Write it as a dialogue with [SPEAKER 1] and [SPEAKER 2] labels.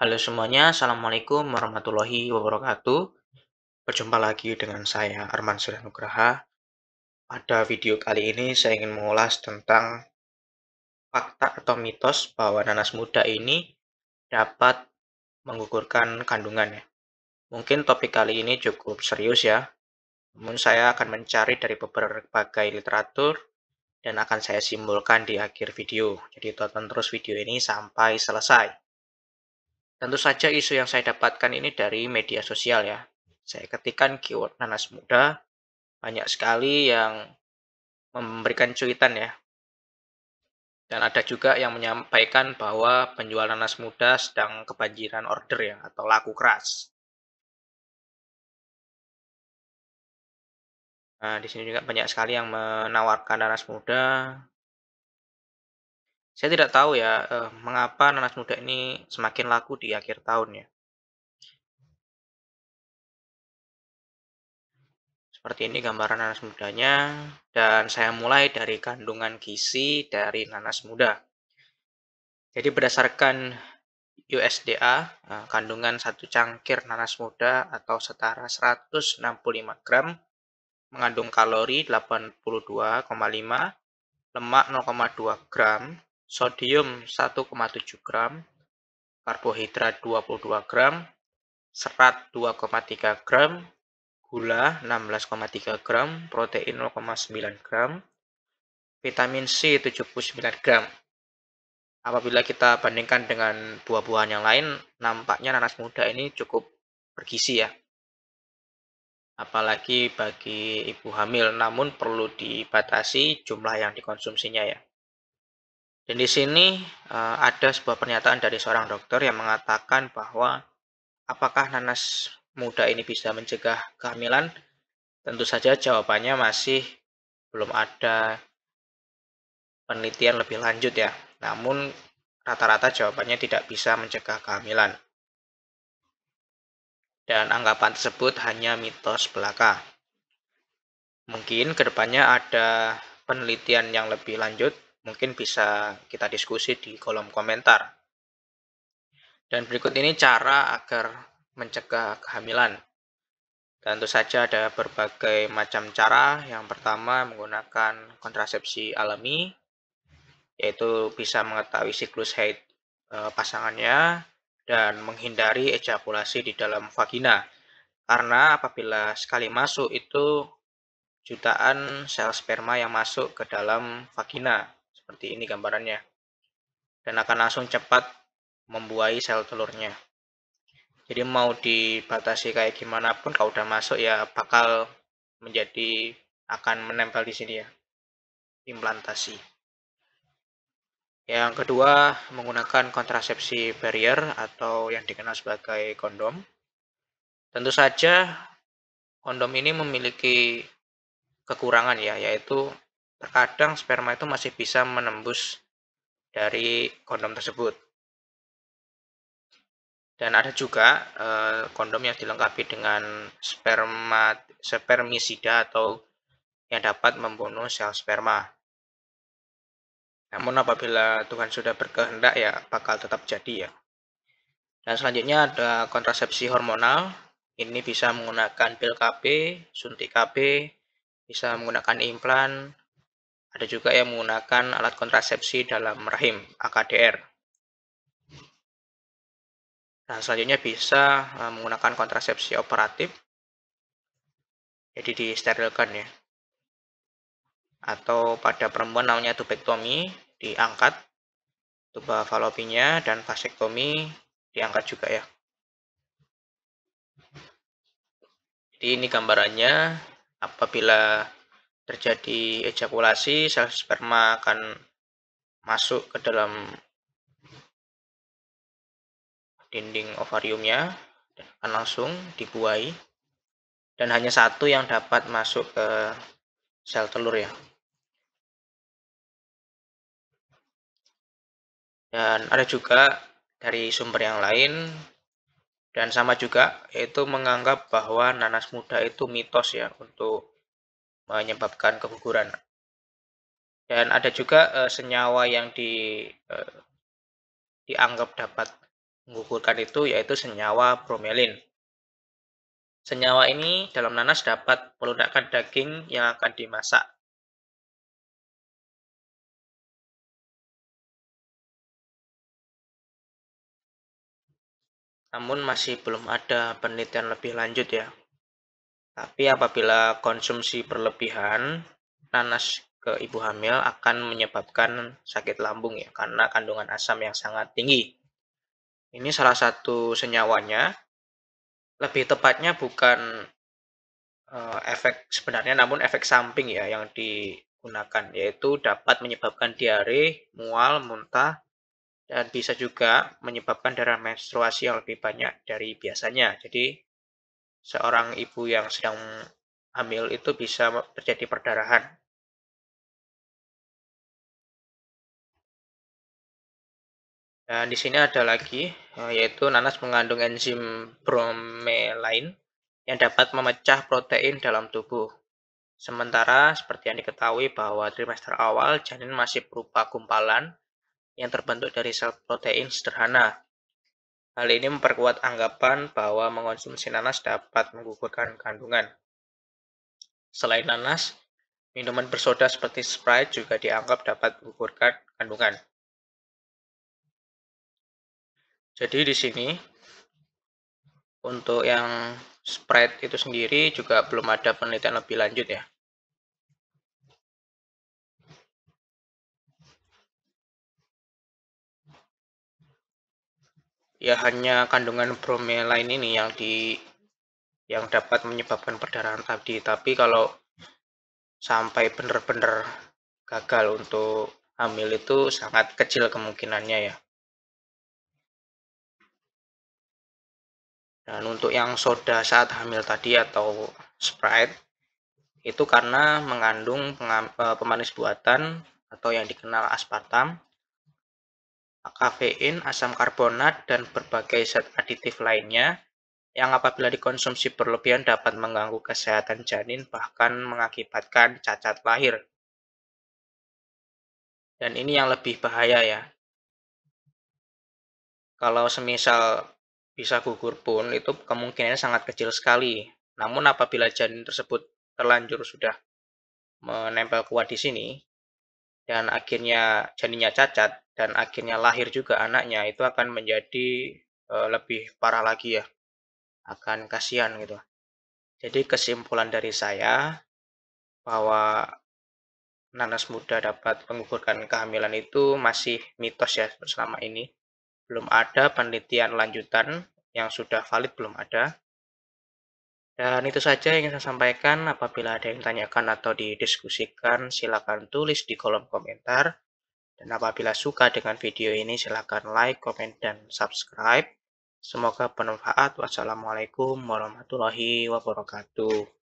[SPEAKER 1] Halo semuanya, Assalamualaikum warahmatullahi wabarakatuh. Berjumpa lagi dengan saya, Arman Suryanugraha. Pada video kali ini saya ingin mengulas tentang fakta atau mitos bahwa nanas muda ini dapat menggugurkan kandungannya. Mungkin topik kali ini cukup serius ya, namun saya akan mencari dari berbagai literatur dan akan saya simbolkan di akhir video. Jadi tonton terus video ini sampai selesai. Tentu saja isu yang saya dapatkan ini dari media sosial ya. Saya ketikkan keyword nanas muda, banyak sekali yang memberikan cuitan ya. Dan ada juga yang menyampaikan bahwa penjual nanas muda sedang kebanjiran order ya, atau laku keras. Nah, di sini juga banyak sekali yang menawarkan nanas muda, saya tidak tahu ya eh, mengapa nanas muda ini semakin laku di akhir tahun ya. Seperti ini gambaran nanas mudanya dan saya mulai dari kandungan gizi dari nanas muda. Jadi berdasarkan USDA, eh, kandungan satu cangkir nanas muda atau setara 165 gram mengandung kalori 82,5, lemak 0,2 gram, sodium 1,7 gram, karbohidrat 22 gram, serat 2,3 gram, gula 16,3 gram, protein 0,9 gram, vitamin C 79 gram. Apabila kita bandingkan dengan buah-buahan yang lain, nampaknya nanas muda ini cukup bergizi ya. Apalagi bagi ibu hamil, namun perlu dibatasi jumlah yang dikonsumsinya ya. Dan di sini uh, ada sebuah pernyataan dari seorang dokter yang mengatakan bahwa apakah nanas muda ini bisa mencegah kehamilan? Tentu saja jawabannya masih belum ada penelitian lebih lanjut ya. Namun rata-rata jawabannya tidak bisa mencegah kehamilan. Dan anggapan tersebut hanya mitos belaka. Mungkin kedepannya ada penelitian yang lebih lanjut mungkin bisa kita diskusi di kolom komentar. Dan berikut ini cara agar mencegah kehamilan. tentu saja ada berbagai macam cara. Yang pertama menggunakan kontrasepsi alami, yaitu bisa mengetahui siklus haid e, pasangannya dan menghindari ejakulasi di dalam vagina. Karena apabila sekali masuk itu jutaan sel sperma yang masuk ke dalam vagina seperti ini gambarannya. Dan akan langsung cepat membuahi sel telurnya. Jadi mau dibatasi kayak gimana pun kalau udah masuk ya bakal menjadi akan menempel di sini ya. Implantasi. Yang kedua, menggunakan kontrasepsi barrier atau yang dikenal sebagai kondom. Tentu saja kondom ini memiliki kekurangan ya, yaitu terkadang sperma itu masih bisa menembus dari kondom tersebut. Dan ada juga eh, kondom yang dilengkapi dengan sperma spermisida atau yang dapat membunuh sel sperma. Namun apabila Tuhan sudah berkehendak ya bakal tetap jadi ya. Dan selanjutnya ada kontrasepsi hormonal. Ini bisa menggunakan pil KB, suntik KB, bisa menggunakan implan, ada juga yang menggunakan alat kontrasepsi dalam rahim, AKDR. Nah, selanjutnya bisa eh, menggunakan kontrasepsi operatif, jadi disterilkan ya. Atau pada perempuan namanya tubektomi, diangkat tuba falopinya dan vasektomi diangkat juga ya. Jadi ini gambarannya apabila terjadi ejakulasi, sel sperma akan masuk ke dalam dinding ovariumnya dan akan langsung dibuai dan hanya satu yang dapat masuk ke sel telur ya. Dan ada juga dari sumber yang lain dan sama juga yaitu menganggap bahwa nanas muda itu mitos ya untuk menyebabkan keguguran. Dan ada juga e, senyawa yang di, e, dianggap dapat menggugurkan itu yaitu senyawa bromelin. Senyawa ini dalam nanas dapat melunakkan daging yang akan dimasak. Namun masih belum ada penelitian lebih lanjut ya tapi apabila konsumsi berlebihan, nanas ke ibu hamil akan menyebabkan sakit lambung ya karena kandungan asam yang sangat tinggi. Ini salah satu senyawanya. Lebih tepatnya bukan eh, efek sebenarnya namun efek samping ya yang digunakan yaitu dapat menyebabkan diare, mual, muntah dan bisa juga menyebabkan darah menstruasi yang lebih banyak dari biasanya. Jadi seorang ibu yang sedang hamil itu bisa terjadi perdarahan. Dan di sini ada lagi, eh, yaitu nanas mengandung enzim bromelain yang dapat memecah protein dalam tubuh. Sementara, seperti yang diketahui bahwa trimester awal, janin masih berupa gumpalan yang terbentuk dari sel protein sederhana, Hal ini memperkuat anggapan bahwa mengonsumsi nanas dapat menggugurkan kandungan. Selain nanas, minuman bersoda seperti Sprite juga dianggap dapat menggugurkan kandungan. Jadi di sini untuk yang Sprite itu sendiri juga belum ada penelitian lebih lanjut ya. ya hanya kandungan bromelain ini yang di yang dapat menyebabkan perdarahan tadi tapi kalau sampai benar-benar gagal untuk hamil itu sangat kecil kemungkinannya ya dan untuk yang soda saat hamil tadi atau Sprite itu karena mengandung eh, pemanis buatan atau yang dikenal aspartam kafein, asam karbonat, dan berbagai zat aditif lainnya yang apabila dikonsumsi berlebihan dapat mengganggu kesehatan janin bahkan mengakibatkan cacat lahir. Dan ini yang lebih bahaya ya. Kalau semisal bisa gugur pun itu kemungkinannya sangat kecil sekali. Namun apabila janin tersebut terlanjur sudah menempel kuat di sini, dan akhirnya janinnya cacat dan akhirnya lahir juga anaknya itu akan menjadi e, lebih parah lagi ya akan kasihan gitu jadi kesimpulan dari saya bahwa nanas muda dapat menggugurkan kehamilan itu masih mitos ya selama ini belum ada penelitian lanjutan yang sudah valid belum ada dan itu saja yang saya sampaikan. Apabila ada yang tanyakan atau didiskusikan, silakan tulis di kolom komentar. Dan apabila suka dengan video ini, silakan like, komen, dan subscribe. Semoga bermanfaat. Wassalamualaikum warahmatullahi wabarakatuh.